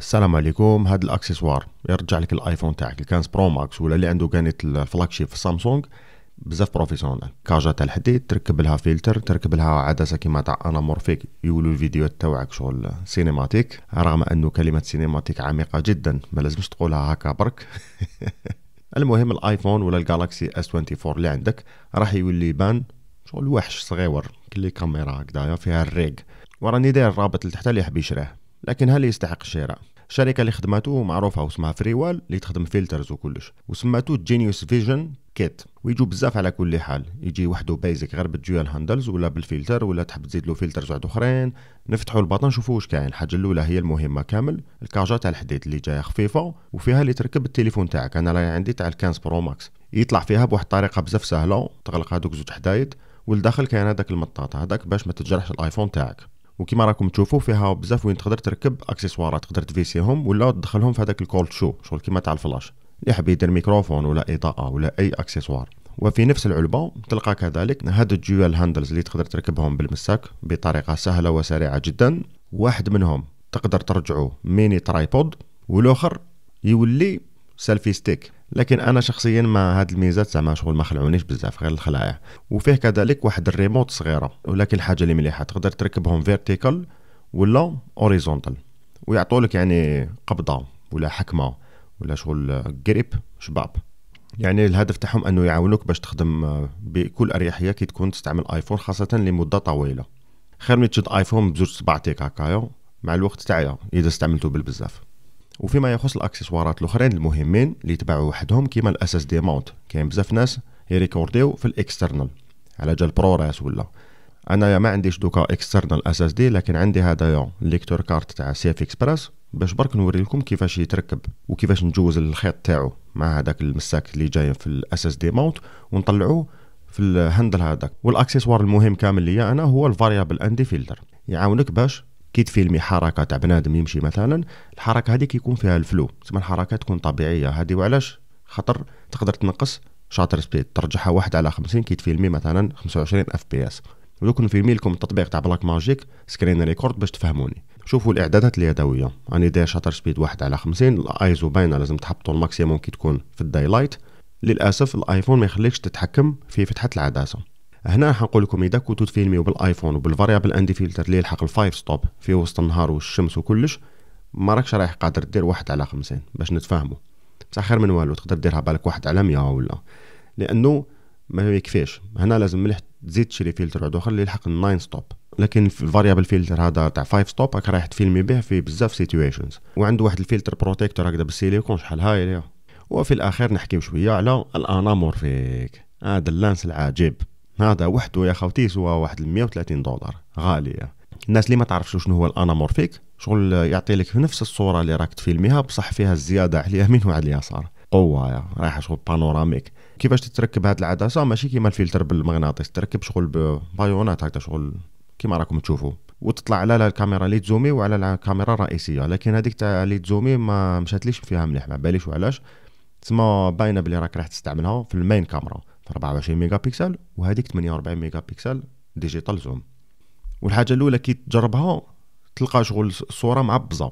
السلام عليكم هذا الاكسسوار يرجع لك الايفون تاعك اللي كان برو ماكس ولا اللي عنده كانت الفلاج في سامسونج بزاف بروفيسيونال كاجا تاع الحديد تركب لها فلتر تركب لها عدسه كيما تاع انامورفيك يولو الفيديو تاعك شغل سينيماتيك رغم انه كلمه سينيماتيك عميقه جدا ما لازمش تقولها هكا برك المهم الايفون ولا الجالاكسي اس 24 اللي عندك راح يولي يبان شغل وحش صغيور كلي كاميرا هكذايا فيها الريق وراني داير الرابط لتحت اللي يحب يشريه لكن هل يستحق الشراء الشركة اللي خدمته معروفة واسمها فريوال اللي تخدم فلترز وكلش وسماتو جينيوس فيجن كيت ويجو بزاف على كل حال يجي وحده بيزك غير بالديوال هاندلز ولا بالفلتر ولا تحب تزيد له فلترز واحد اخرين نفتحوا البطن نشوفوا واش كاين الحاجه الاولى هي المهمه كامل الكاجا تاع الحديد اللي جايه خفيفه وفيها اللي تركب التليفون تاعك انا راهي عندي تاع الكانس 15 برو ماكس يطلع فيها بواحد الطريقه بزاف سهله تغلق هذوك زوج حدايد والداخل كاين هذاك المطاط هذاك باش ما تجرحش الايفون تاعك وكما راكم تشوفوا فيها بزاف وين تقدر تركب اكسسوارات تقدر تفيسيهم ولا تدخلهم في هذاك الكولد شو شغل كيما تاع الفلاش اللي حاب يدير ميكروفون ولا اضاءه ولا اي اكسسوار وفي نفس العلبة تلقى كذلك هاد الجوال هاندلز اللي تقدر تركبهم بالمساك بطريقة سهلة وسريعة جدا واحد منهم تقدر ترجعه ميني ترايبود والاخر يولي سيلفي ستيك لكن انا شخصيا ما هاد الميزات زعما شغل ما خلعونيش بزاف غير الخلايع وفيه كذلك واحد الريموت صغيره ولكن الحاجه اللي مليحه تقدر تركبهم فيرتيكال ولا اوريزونتال ويعطولك يعني قبضه ولا حكمه ولا شغل جريب شباب يعني الهدف تاعهم انه يعاونوك باش تخدم بكل اريحيه كي تكون تستعمل ايفون خاصه لمده طويله خير من تشد ايفون بزوج صباعتيك هكايا مع الوقت تاعي اذا استعملته بالبزاف وفيما يخص الاكسسوارات الاخرين المهمين اللي يتباعوا وحدهم كيما الاس اس دي ماونت كاين بزاف ناس يريكورديو في الاكسترنال على جال بروراس ولا انايا ما عنديش دوكا اكسترنال اس اس دي لكن عندي هدايا ليكتور كارت تاع سي اف اكسبرس باش برك نوري لكم كيفاش يتركب وكيفاش نجوز الخيط تاعو مع هذاك المساك اللي جاي في الاس اس دي ماونت ونطلعوه في الهندل هذاك والاكسسوار المهم كامل ليا انا هو الفاريابل اندي فيلتر يعاونك باش كي تفيلمي حركه تاع بنادم يمشي مثلا الحركه هذيك يكون فيها الفلو تسمى الحركه تكون طبيعيه هذه وعلاش خطر تقدر تنقص شاتر سبيد ترجعها واحد على خمسين كي تفيلمي مثلا خمسة وعشرين اف بي اس ودوك نفيلمي لكم التطبيق تاع بلاك ماجيك سكرين ريكورد باش تفهموني شوفوا الاعدادات اليدويه راني داير شاتر سبيد واحد على خمسين الايزو باينه لازم تحطوا الماكسيموم كي تكون في الدايلايت للاسف الايفون ما يخليكش تتحكم في فتحه العدسه هنا نقول لكم اذا كنتو تفيلميو بالايفون وبالفاريابل اندي فلتر اللي يلحق الفايف ستوب في وسط النهار والشمس وكلش ما راكش رايح قادر دير واحد على خمسين باش نتفاهموا بصح خير من والو تقدر ديرها بالك واحد على مية ولا لانه ما يكفيش هنا لازم مليح تزيد تشري فلتر واحد اخر اللي يلحق الناين ستوب لكن الفاريابل فلتر هذا تاع فايف ستوب راك رايح تفيلمي به في بزاف سيتويشنز وعنده واحد الفلتر بروتيكتور هكذا بالسيليكون شحال هايل وفي الاخير نحكيو شويه على الانامورفيك هذا آه اللانس العجيب هذا وحده يا خوتي سوا واحد 130 دولار غاليه الناس اللي ما تعرفش شنو هو الانامورفيك شغل يعطي لك نفس الصوره اللي راك تفيلميها بصح فيها الزياده على اليمين وعلى اليسار قوه يا رايحه شغل بانوراميك كيفاش تتركب هاد العدسه ماشي كيما الفلتر بالمغناطيس تركب شغل بايونات هكذا شغل كيما راكم تشوفوا وتطلع على الكاميرا اللي تزومي وعلى الكاميرا الرئيسيه لكن هذيك تاع اللي تزومي ما مشاتليش فيها مليح ما باليش وعلاش تسمى باينه بلي راك راح تستعملها في المين كاميرا 24 ميجا بيكسل وهذيك 48 ميجا بيكسل ديجيتال زوم والحاجه الاولى كي تجربها تلقى شغل الصوره معبزه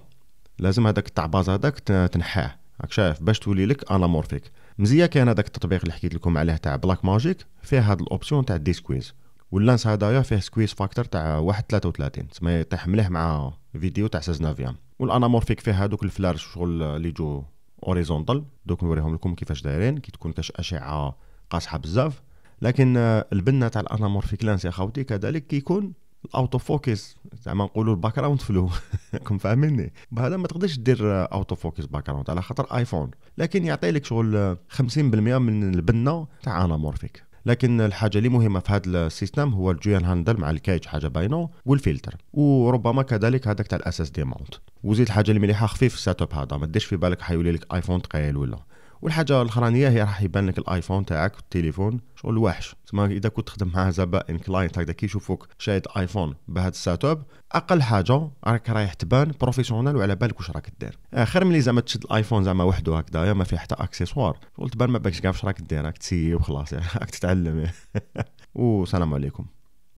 لازم هذاك باز هذاك تنحاه راك شايف باش تولي لك انامورفيك مزيان كان هذاك التطبيق اللي حكيت لكم عليه تاع بلاك ماجيك فيه هاد الاوبسيون تاع دي سكويز واللانس هدايا فيه سكويز فاكتور تاع 1.33 تسمى يطيح مليح مع فيديو تاع 16 نافيام والانامورفيك فيه هادوك الفلارش شغل اللي جو اوريزونتال دوك نوريهم لكم كيفاش دايرين كي تكون كاش اشعه قاصحه بزاف لكن آه، البنه تاع الانامورفيك لانس يا خوتي كذلك كيكون الاوتو فوكس زعما نقولوا الباك جراوند فلو راكم فاهميني بهذا ما تقدرش دير آه، اوتو فوكس باك جراوند على خاطر ايفون لكن يعطي لك شغل 50% آه، من البنه تاع انامورفيك لكن الحاجه اللي مهمه في هذا السيستم هو الجويان هاندل مع الكاج حاجه باينه والفلتر وربما كذلك هذاك تاع الاساس دي ماونت وزيد حاجه اللي مليحه خفيف السيت اب هذا ما ديرش في بالك حيولي لك ايفون ثقيل ولا والحاجه الاخرانيه هي راح يبان لك الايفون تاعك والتليفون شغل وحش تسمى اذا كنت تخدم مع زبائن كلاينت هكذا كي يشوفوك شايد ايفون بهذا السيت اب اقل حاجه راك رايح تبان بروفيسيونال وعلى بالك واش راك دير آه، خير ملي زعما تشد الايفون زعما وحده هكذا ما فيه حتى اكسسوار شغل تبان ما بالكش كاع واش راك دير راك تسيي وخلاص يعني، راك تتعلم يعني. والسلام عليكم